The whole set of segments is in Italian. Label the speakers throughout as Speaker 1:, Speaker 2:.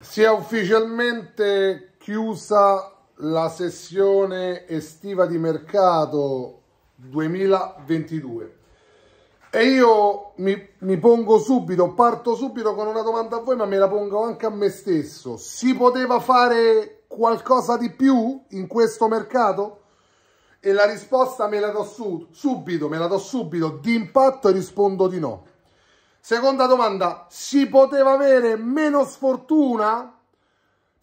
Speaker 1: Si è ufficialmente chiusa la sessione estiva di mercato 2022 e io mi, mi, pongo subito, parto subito con una domanda a voi ma me la pongo anche a me stesso. Si poteva fare qualcosa di più in questo mercato? E la risposta me la do su, subito, me la do subito, di impatto rispondo di no. Seconda domanda, si poteva avere meno sfortuna?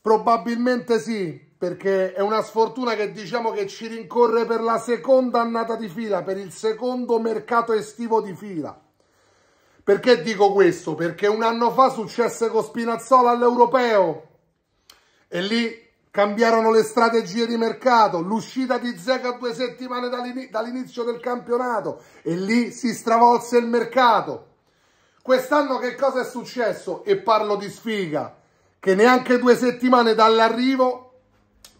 Speaker 1: Probabilmente sì, perché è una sfortuna che diciamo che ci rincorre per la seconda annata di fila, per il secondo mercato estivo di fila. Perché dico questo? Perché un anno fa successe con Spinazzola all'Europeo e lì cambiarono le strategie di mercato, l'uscita di Zeca due settimane dall'inizio del campionato e lì si stravolse il mercato. Quest'anno che cosa è successo? E parlo di sfiga, che neanche due settimane dall'arrivo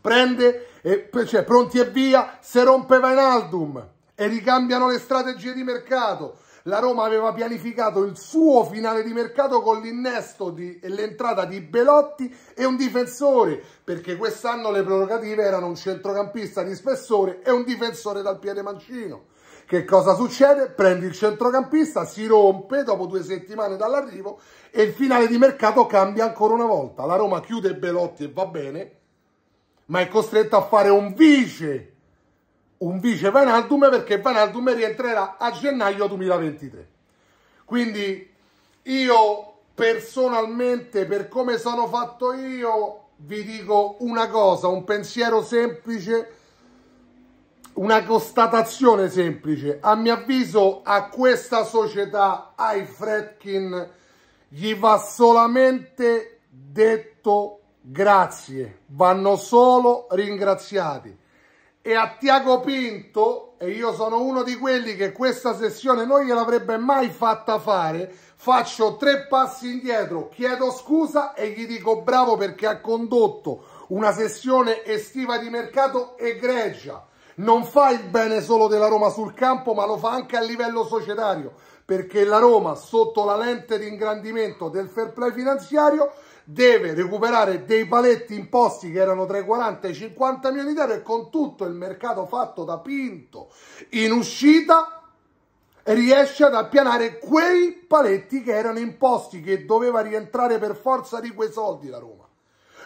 Speaker 1: prende, e, cioè pronti e via, se rompe Vainaldum e ricambiano le strategie di mercato. La Roma aveva pianificato il suo finale di mercato con l'innesto e l'entrata di Belotti e un difensore, perché quest'anno le prerogative erano un centrocampista di spessore e un difensore dal piede mancino. Che cosa succede? Prendi il centrocampista, si rompe dopo due settimane dall'arrivo e il finale di mercato cambia ancora una volta. La Roma chiude Belotti e va bene, ma è costretta a fare un vice, un vice Vanaldum perché Vanaldum rientrerà a gennaio 2023. Quindi io personalmente, per come sono fatto io, vi dico una cosa, un pensiero semplice una constatazione semplice. A mio avviso a questa società, ai Fredkin, gli va solamente detto grazie. Vanno solo ringraziati. E a Tiago Pinto, e io sono uno di quelli che questa sessione non gliel'avrebbe mai fatta fare, faccio tre passi indietro, chiedo scusa e gli dico bravo perché ha condotto una sessione estiva di mercato egregia non fa il bene solo della Roma sul campo, ma lo fa anche a livello societario, perché la Roma, sotto la lente di ingrandimento del fair play finanziario, deve recuperare dei paletti imposti che erano tra i 40 e i 50 milioni di euro e con tutto il mercato fatto da Pinto in uscita riesce ad appianare quei paletti che erano imposti, che doveva rientrare per forza di quei soldi la Roma.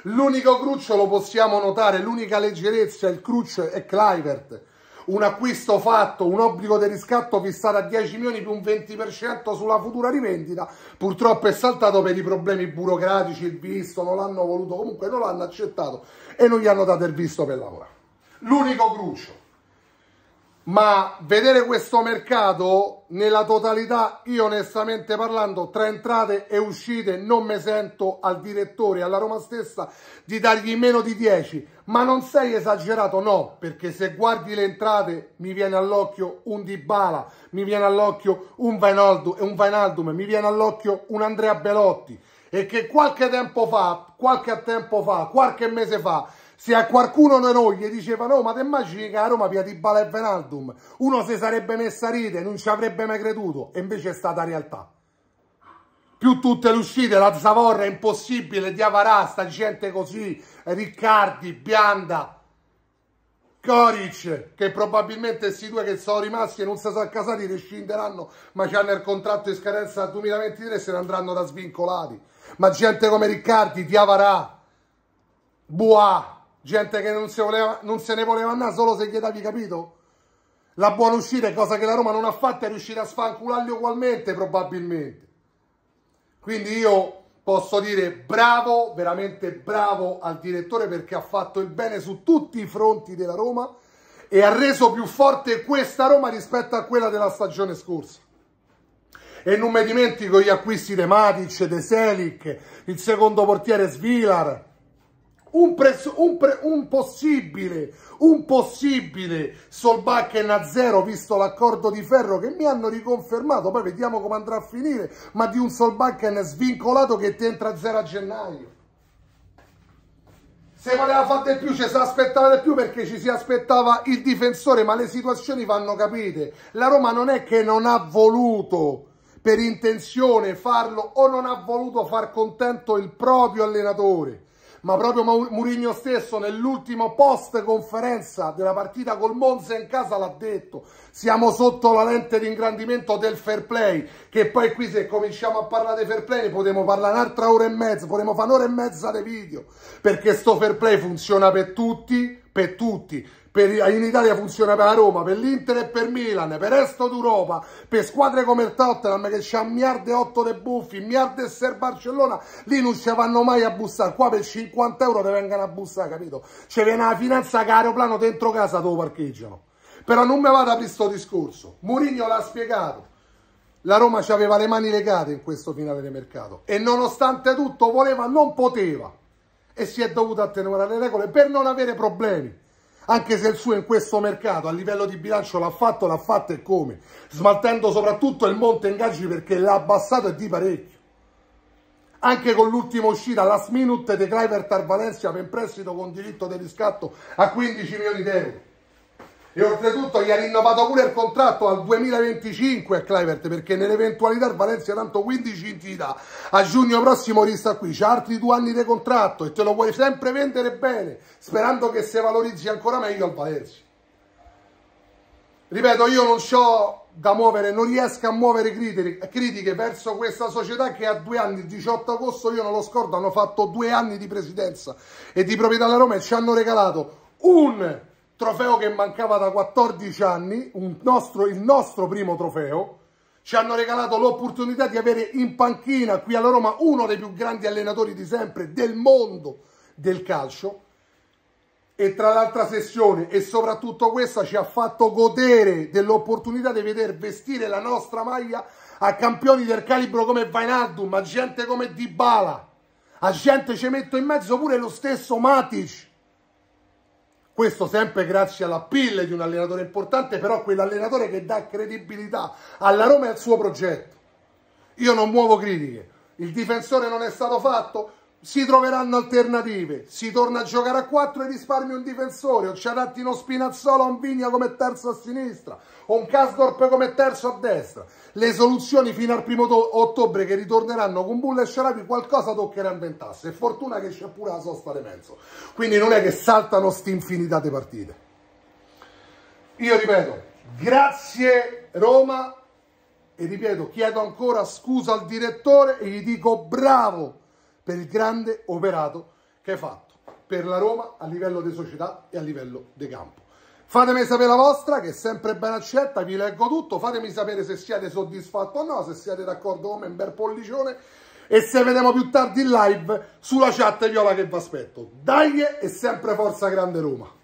Speaker 1: L'unico cruccio lo possiamo notare, l'unica leggerezza, il cruccio è Clivert. Un acquisto fatto, un obbligo di riscatto fissato a 10 milioni più un 20% sulla futura rivendita. Purtroppo è saltato per i problemi burocratici, il visto, non l'hanno voluto, comunque non l'hanno accettato e non gli hanno dato il visto per lavorare. L'unico cruccio ma vedere questo mercato nella totalità io onestamente parlando tra entrate e uscite non mi sento al direttore alla Roma stessa di dargli meno di 10 ma non sei esagerato no perché se guardi le entrate mi viene all'occhio un Dybala mi viene all'occhio un Vainaldum, un Vainaldum mi viene all'occhio un Andrea Belotti e che qualche tempo fa qualche tempo fa qualche mese fa se a qualcuno di noi gli dicevano no, ma te immagini che a Roma via di Bala e Venaldum, uno si sarebbe messa a ridere, non ci avrebbe mai creduto, e invece è stata realtà. Più tutte le uscite, la Zavorra è impossibile, Diavarà, sta gente così, Riccardi, Bianda... Coric, che probabilmente questi due che sono rimasti e non si sono accasati riscinderanno, ma hanno il contratto in scadenza al 2023 e se ne andranno da svincolati. Ma gente come Riccardi, Diavarà, Bois, gente che non se, voleva, non se ne voleva andare solo se gli davi capito la buona uscita è cosa che la Roma non ha fatto è riuscire a sfancularli ugualmente probabilmente quindi io posso dire bravo veramente bravo al direttore perché ha fatto il bene su tutti i fronti della Roma e ha reso più forte questa Roma rispetto a quella della stagione scorsa e non mi dimentico gli acquisti di Matic, De Selic, il secondo portiere Svilar un, preso, un, pre, un, possibile, un possibile Solbakken a zero visto l'accordo di ferro che mi hanno riconfermato, poi vediamo come andrà a finire, ma di un Solbakken svincolato che ti entra a zero a gennaio. Se voleva fare di più, ci si aspettava di più perché ci si aspettava il difensore, ma le situazioni vanno capite. La Roma non è che non ha voluto per intenzione farlo o non ha voluto far contento il proprio allenatore ma proprio Mourinho stesso nell'ultimo post conferenza della partita col Monza in casa l'ha detto, siamo sotto la lente di ingrandimento del fair play, che poi qui se cominciamo a parlare di fair play ne potremo parlare un'altra ora e mezza, potremo fare un'ora e mezza di video, perché sto fair play funziona per tutti, per tutti. Per, in Italia funziona per la Roma, per l'Inter e per Milan, per resto d'Europa, per squadre come il Tottenham che c'ha miliardi e 8 dei buffi, miliardi e 6 Barcellona, lì non ci vanno mai a bussare, qua per 50 euro te vengono a bussare, capito? C'è viene la finanza che aeroplano dentro casa dove parcheggiano. Però non mi vado a aprire questo discorso, Mourinho l'ha spiegato. La Roma ci aveva le mani legate in questo finale di mercato e nonostante tutto voleva, non poteva e si è dovuto attenuare le regole per non avere problemi. Anche se il suo in questo mercato a livello di bilancio l'ha fatto, l'ha fatto e come? Smaltendo soprattutto il monte ingaggi perché l'ha abbassato e di parecchio. Anche con l'ultima uscita, last minute, di Cliver Valencia per prestito con diritto di riscatto a 15 milioni di euro e oltretutto gli ha rinnovato pure il contratto al 2025 a Clivert perché nell'eventualità il Valencia tanto 15 ti a giugno prossimo resta qui c'ha altri due anni di contratto e te lo vuoi sempre vendere bene sperando che si valorizzi ancora meglio al Valencia ripeto io non ho da muovere non riesco a muovere critiche, critiche verso questa società che a due anni il 18 agosto io non lo scordo hanno fatto due anni di presidenza e di proprietà della Roma e ci hanno regalato un trofeo che mancava da 14 anni, nostro, il nostro primo trofeo, ci hanno regalato l'opportunità di avere in panchina qui alla Roma uno dei più grandi allenatori di sempre del mondo del calcio e tra l'altra sessione e soprattutto questa ci ha fatto godere dell'opportunità di vedere vestire la nostra maglia a campioni del calibro come Vainaldum, a gente come Dybala, a gente ci metto in mezzo pure lo stesso Matic questo sempre grazie alla all'appeal di un allenatore importante, però quell'allenatore che dà credibilità alla Roma e al suo progetto. Io non muovo critiche. Il difensore non è stato fatto, si troveranno alternative. Si torna a giocare a 4 e risparmi un difensore, o ci adatti uno Spinazzola, un Vigna come terzo a sinistra, o un Casdorp come terzo a destra. Le soluzioni fino al primo ottobre che ritorneranno con Bulla e Sciarapi qualcosa toccherà inventasse. E fortuna che c'è pure la sosta di mezzo. Quindi non è che saltano infinità di partite. Io ripeto, grazie Roma e ripeto, chiedo ancora scusa al direttore e gli dico bravo per il grande operato che hai fatto per la Roma a livello di società e a livello di campo. Fatemi sapere la vostra, che è sempre ben accetta, vi leggo tutto, fatemi sapere se siete soddisfatti o no, se siete d'accordo con me, un bel pollicione, e se vediamo più tardi in live sulla chat viola che vi aspetto. Dai e sempre forza grande Roma!